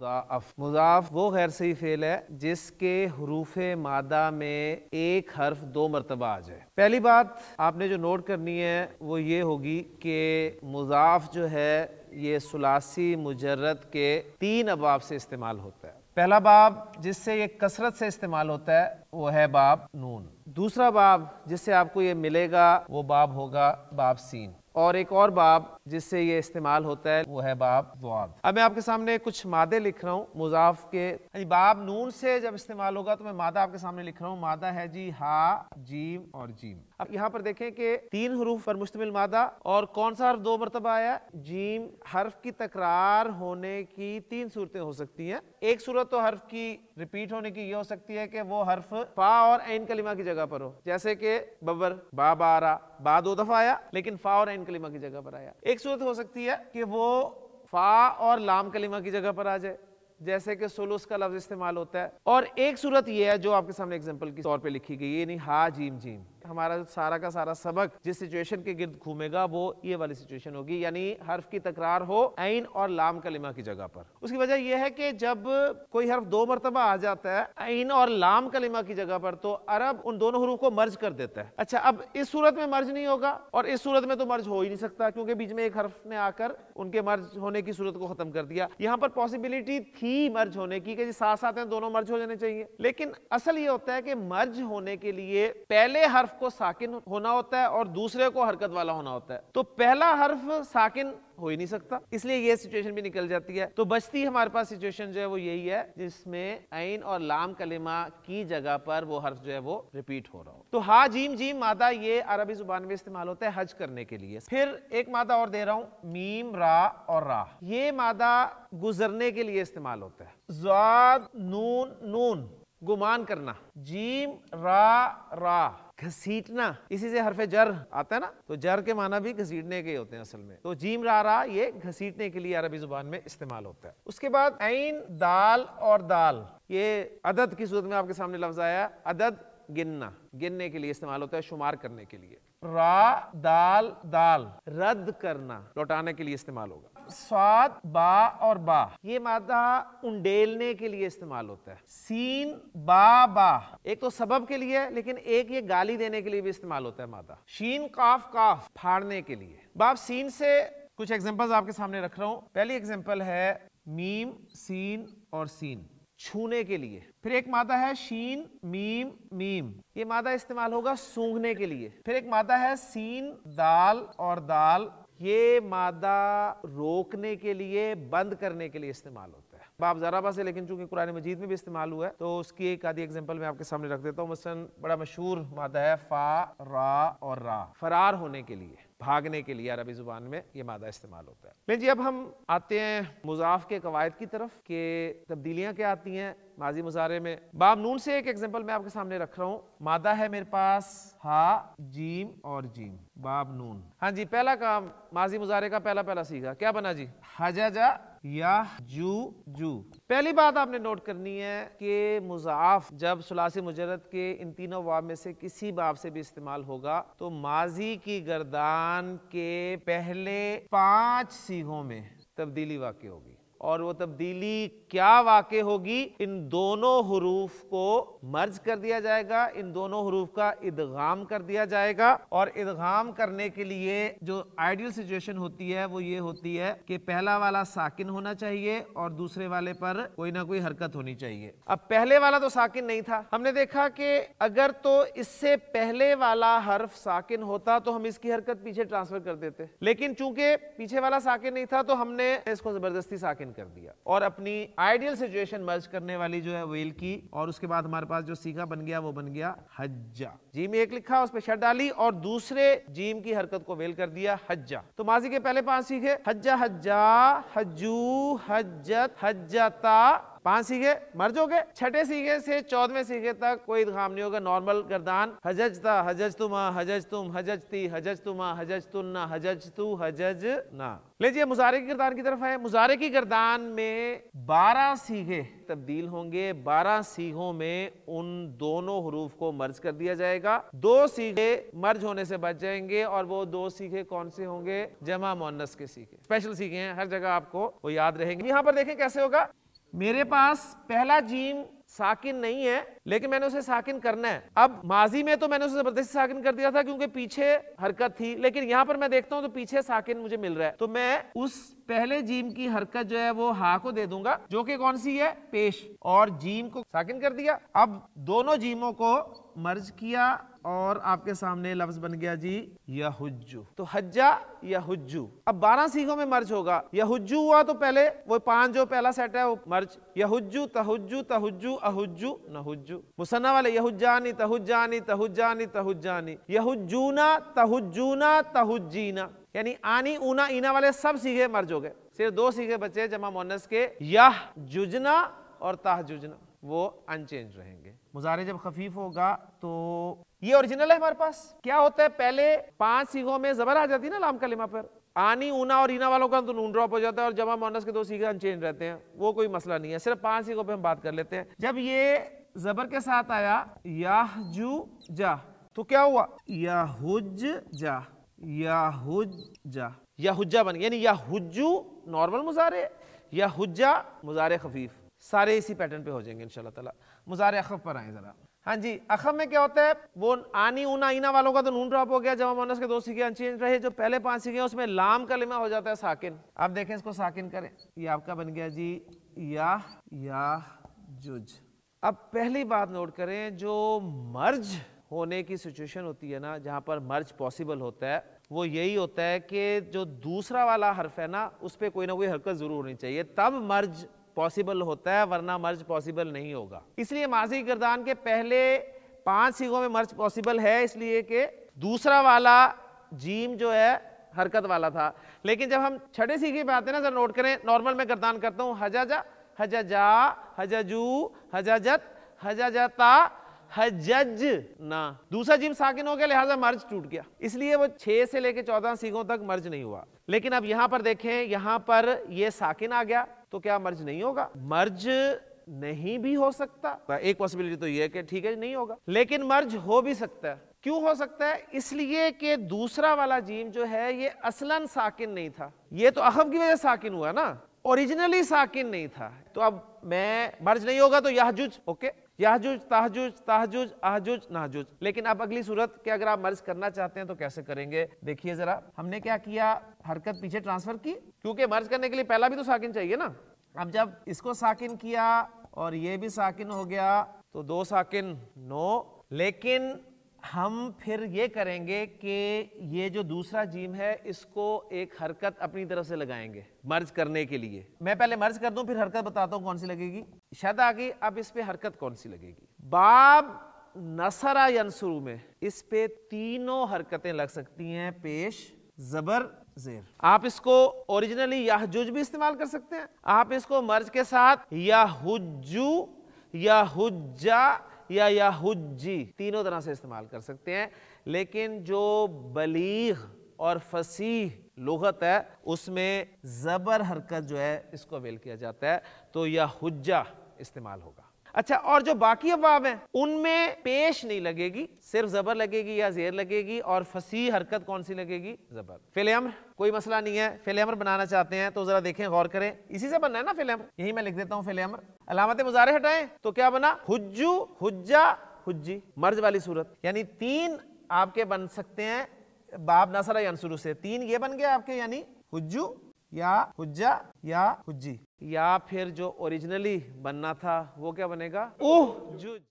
मुजाफ मुजाफ वो गैर सही फेल है जिसके हरूफ मादा में एक हर्फ दो मरतबा आ जाए पहली बात आपने जो नोट करनी है वो ये होगी कि मुजाफ जो है ये सलासी मुजरत के तीन अबाब से इस्तेमाल होता है पहला बाब जिससे ये कसरत से इस्तेमाल होता है वो है बाब नून दूसरा बाब जिससे आपको ये मिलेगा वो बाब होगा बाब सीन और एक और बाब जिससे ये इस्तेमाल होता है वो है बाब दुआब अब मैं आपके सामने कुछ मादे लिख रहा हूँ मुजाफ के बाब नून से जब इस्तेमाल होगा तो मैं मादा आपके सामने लिख रहा हूँ मादा है जी हा जीम और जीम अब यहाँ पर देखें कि तीन हरूफ पर मुश्तमिल मादा और कौन सा हर्फ दो मरतबा आया जीम हर्फ की तकरार होने की तीन सूरतें हो सकती हैं एक सूरत तो हर्फ की रिपीट होने की ये हो सकती है कि वो हर्फ फा और एन कलिमा की जगह पर हो जैसे कि बबर बाबारा बा दो दफा आया लेकिन फा और एन कलिमा की जगह पर आया एक सूरत हो सकती है कि वो फा और लाम कलिमा की जगह पर आ जाए जैसे कि सोलोस का लफ्ज इस्तेमाल होता है और एक सूरत यह है जो आपके सामने एग्जाम्पल के तौर पर लिखी गई है यानी हा जीम जीम हमारा सारा का सारा सबक जिस सिचुएशन के गिर्द घूमेगा वो ये वाली सिचुएशन होगी यानी हर्फ की तकरार हो ऐन और लाम कलिमा की जगह पर उसकी वजह यह है कि जब कोई हर्फ दो मरतबा आ जाता है ऐन और लाम कलिमा की जगह पर तो अरब उन दोनों हरूफ को मर्ज कर देता है अच्छा अब इस सूरत में मर्ज नहीं होगा और इस सूरत में तो मर्ज हो ही नहीं सकता क्योंकि बीच में एक हर्फ ने आकर उनके मर्ज होने की सूरत को खत्म कर दिया यहाँ पर पॉसिबिलिटी थी मर्ज होने की कि साथ साथ हैं दोनों मर्ज हो जाने चाहिए लेकिन असल ये होता है कि मर्ज होने के लिए पहले हर्फ हर्फ को साकिन होना होता है और दूसरे को हरकत वाला होना होता है तो पहला हर्फ साकिन हो ही नहीं सकता इसलिए ये सिचुएशन भी निकल जाती है तो बचती हमारे पास सिचुएशन जो है वो यही है जिसमें ऐन और लाम कलिमा की जगह पर वो हर्फ जो है वो रिपीट हो रहा हो तो हा जीम जीम मादा ये अरबी जुबान में इस्तेमाल होता है हज करने के लिए फिर एक मादा और दे रहा हूं मीम रा और रा ये मादा गुजरने के लिए इस्तेमाल होता है जाद नून नून गुमान करना जीम रा रा घसीटना इसी से हरफे जर आता है ना तो जर के माना भी घसीटने के होते हैं असल में तो जीम रारा ये घसीटने के लिए अरबी जुबान में इस्तेमाल होता है उसके बाद ऐन दाल और दाल ये अदद की सूरत में आपके सामने लफ्ज आया अदद गिनना गिनने के लिए इस्तेमाल होता है शुमार करने के लिए रा दाल दाल रद्द करना लौटाने के लिए इस्तेमाल होगा स्वाद बा और बा ये मादा उंडेलने के लिए इस्तेमाल होता है सीन बा बा एक तो सबब के लिए लेकिन एक ये गाली देने के लिए भी इस्तेमाल होता है मादा शीन काफ काफ फाड़ने के लिए बाप सीन से कुछ एग्जांपल्स आपके सामने रख रहा हूं पहली एग्जाम्पल है मीम सीन और सीन छूने के लिए फिर एक मादा है शीन मीम मीम ये मादा इस्तेमाल होगा सूंघने के लिए फिर एक मादा है सीन दाल और दाल ये मादा रोकने के लिए बंद करने के लिए इस्तेमाल होता है बाप जराबा से लेकिन चूंकि कुरान मजीद में भी इस्तेमाल हुआ है तो उसकी एक आधी एग्जाम्पल मैं आपके सामने रख देता हूँ मसलन बड़ा मशहूर मादा है फा रा और रा फरार होने के लिए भागने के लिए अरबी ज़ुबान में ये मादा इस्तेमाल होता है लेकिन जी अब हम आते हैं मुजाफ के कवायद की तरफ के तब्दीलियां क्या आती हैं माजी मुजारे में बाब नून से एक एग्जाम्पल मैं आपके सामने रख रहा हूँ मादा है मेरे पास हा जीम और जीम बाब नून हाँ जी पहला काम माजी मुजारे का पहला पहला सीखा क्या बना जी हजा या जू जू पहली बात आपने नोट करनी है कि मुजाफ जब सुलासी मुजरत के इन तीनों बाब में से किसी बाब से भी इस्तेमाल होगा तो माजी की गर्दान कुरान के पहले पांच सीघों में तब्दीली वाकई होगी और वो तब्दीली क्या वाक़ होगी इन दोनों हरूफ को मर्ज कर दिया जाएगा इन दोनों हरूफ का इदगाम कर दिया जाएगा और इदगाम करने के लिए जो आइडियल सिचुएशन होती है वो ये होती है कि पहला वाला साकिन होना चाहिए और दूसरे वाले पर कोई ना कोई हरकत होनी चाहिए अब पहले वाला तो साकिन नहीं था हमने देखा कि अगर तो इससे पहले वाला हर्फ साकिन होता तो हम इसकी हरकत पीछे ट्रांसफर कर देते लेकिन चूंकि पीछे वाला साकिन नहीं था तो हमने इसको जबरदस्ती साकिन कर दिया और अपनी आइडियल सिचुएशन मर्ज करने वाली जो है वेल की और उसके बाद हमारे पास जो सीखा बन गया वो बन गया हज्जा जीम एक लिखा उस पर शट डाली और दूसरे जीम की हरकत को वेल कर दिया हज्जा तो माजी के पहले पांच सीखे हज्जा हज्जा हजू हज्जत हज्जता पांच सीखे मर्जोगे छठे सीखे से चौदहवें सीखे तक कोई इतम नहीं होगा नॉर्मल गर्दान हजज ता हजज तुम हजज तुम हजज ती हजज तुम हजज तुन्ना हजज तू हजज ना लीजिए मुजारे की गर्दान की तरफ है मुजारे की गर्दान में बारह सीखे तब्दील होंगे बारह सीखों में उन दोनों हरूफ को मर्ज कर दिया जाएगा जाएगा दो सीखे मर्ज होने से बच जाएंगे और वो दो सीखे कौन से होंगे जमा मोनस के सीखे स्पेशल सीखे हैं हर जगह आपको वो याद रहेंगे यहाँ पर देखें कैसे होगा मेरे पास पहला जीम साकिन नहीं है लेकिन मैंने उसे साकिन करना है अब माजी में तो मैंने उसे जबरदस्ती साकिन कर दिया था क्योंकि पीछे हरकत थी लेकिन यहाँ पर मैं देखता हूँ तो पीछे साकिन मुझे मिल रहा है तो मैं उस पहले जीम की हरकत जो है वो हा को दे दूंगा जो कि कौन सी है पेश और जीम को साकिन कर दिया अब दोनों जीमों को मर्ज किया और आपके सामने लफ्ज बन गया जी यहुज्जू तो हज्जा यहुज्जू अब बारह सीखों में मर्ज होगा यहुज्जू हुआ तो पहले वो पांच जो पहला सेट है वो मर्ज यहुज्जू तहुज्जू तहुज्जू अहुज्जू नहुज्जू मुसन्ना वाले यहुज्जानी तहुज्जानी तहुज्जानी तहुज्जानी यहुज्जूना तहुज्जूना तहुज्जीना यानी आनी ऊना ईना वाले सब सीखे हो गए सिर्फ दो सीखे बचे जमा मोनस के यह जुजना और ताह जुजना वो अनचेंज रहेंगे मुजारे जब खफीफ होगा तो ये ओरिजिनल है हमारे पास क्या होता है पहले पांच सीखों में जबर आ जाती है ना लाम कलिमा पर आनी ऊना और ईना वालों का तो नून ड्रॉप हो जाता है और जमा मोनस के दो सीखे अनचेंज रहते हैं वो कोई मसला नहीं है सिर्फ पांच सीखों पे हम बात कर लेते हैं जब ये जबर के साथ आया जू जा तो क्या हुआ याहुज जा याहुजा बन गया यानी याहुजू नॉर्मल मुजारे याहुजा मुजारे खफीफ सारे इसी पैटर्न पे हो जाएंगे इन तला मुजारे अखफ पर आए ज़रा हाँ जी अखब में क्या होता है वो आनी ऊना आना वालों का तो नून ड्रॉप हो गया जमा मोनस के दो सीखे अनचेंज रहे जो पहले पांच सीखे उसमें लाम कलिमा हो जाता है साकिन आप देखें इसको साकिन करें ये आपका बन गया जी या या जुज अब पहली बात नोट करें जो मर्ज होने की सिचुएशन होती है ना जहाँ पर मर्ज पॉसिबल होता है वो यही होता है कि जो दूसरा वाला हर्फ है ना उस पर कोई ना कोई हरकत ज़रूर होनी चाहिए तब मर्ज पॉसिबल होता है वरना मर्ज पॉसिबल नहीं होगा इसलिए माजी गिरदान के पहले पांच सीगों में मर्ज पॉसिबल है इसलिए कि दूसरा वाला जीम जो है हरकत वाला था लेकिन जब हम छठे सीखे पे आते हैं ना सर नोट करें नॉर्मल में गर्दान करता हूँ हजाजा हजाजा हजाजू हजाजत हजाजता हजज ना दूसरा जिम साकिन हो गया लिहाजा मर्ज टूट गया इसलिए वो छह से लेकर चौदह सीखों तक मर्ज नहीं हुआ लेकिन अब यहां पर देखें यहां पर ये साकिन आ गया तो क्या मर्ज नहीं होगा मर्ज नहीं भी हो सकता हाँ, एक पॉसिबिलिटी तो ये है कि ठीक है नहीं होगा लेकिन मर्ज हो भी सकता है क्यों हो सकता है इसलिए कि दूसरा वाला जीम जो है ये असलन साकिन नहीं था ये तो अहब की वजह साकिन हुआ ना ओरिजिनली साकिन नहीं था तो अब मैं मर्ज नहीं होगा तो यहजुज ओके याजुज ताजुज ताजुज आजुज नाजुज लेकिन आप अगली सूरत के अगर आप मर्ज करना चाहते हैं तो कैसे करेंगे देखिए जरा हमने क्या किया हरकत पीछे ट्रांसफर की क्योंकि मर्ज करने के लिए पहला भी तो साकिन चाहिए ना अब जब इसको साकिन किया और ये भी साकिन हो गया तो दो साकिन नो लेकिन हम फिर ये करेंगे कि ये जो दूसरा जीम है इसको एक हरकत अपनी तरफ से लगाएंगे मर्ज करने के लिए मैं पहले मर्ज कर दूं फिर हरकत बताता हूँ कौन सी लगेगी शायद आगे अब इस पे हरकत कौन सी लगेगी बाब नसरा यंसुरु में इस पे तीनों हरकतें लग सकती हैं पेश जबर जेर आप इसको ओरिजिनली याहजुज भी इस्तेमाल कर सकते हैं आप इसको मर्ज के साथ याहुजू या हुज्जा या याहुजी तीनों तरह से इस्तेमाल कर सकते हैं लेकिन जो बलीग और फसीह लुगत है उसमें ज़बर हरकत जो है इसको अवेल किया जाता है तो यह हुज्जा इस्तेमाल होगा अच्छा और जो बाकी अबाब हैं उनमें पेश नहीं लगेगी सिर्फ जबर लगेगी या जेर लगेगी और फसी हरकत कौन सी लगेगी जबर फिलम कोई मसला नहीं है फिलमर बनाना चाहते हैं तो जरा देखें गौर करें इसी से बनना है ना फिलमर यही मैं लिख देता हूँ फिलमर अलामत मुजारे हटाएं तो क्या बना हुज्जू हुज्जा हुज्जी मर्ज वाली सूरत यानी तीन आपके बन सकते हैं बाब नसरा अंसुरू से तीन ये बन गया आपके यानी हुज्जू या हुज्जा या हुज्जी या फिर जो ओरिजिनली बनना था वो क्या बनेगा ओह जुज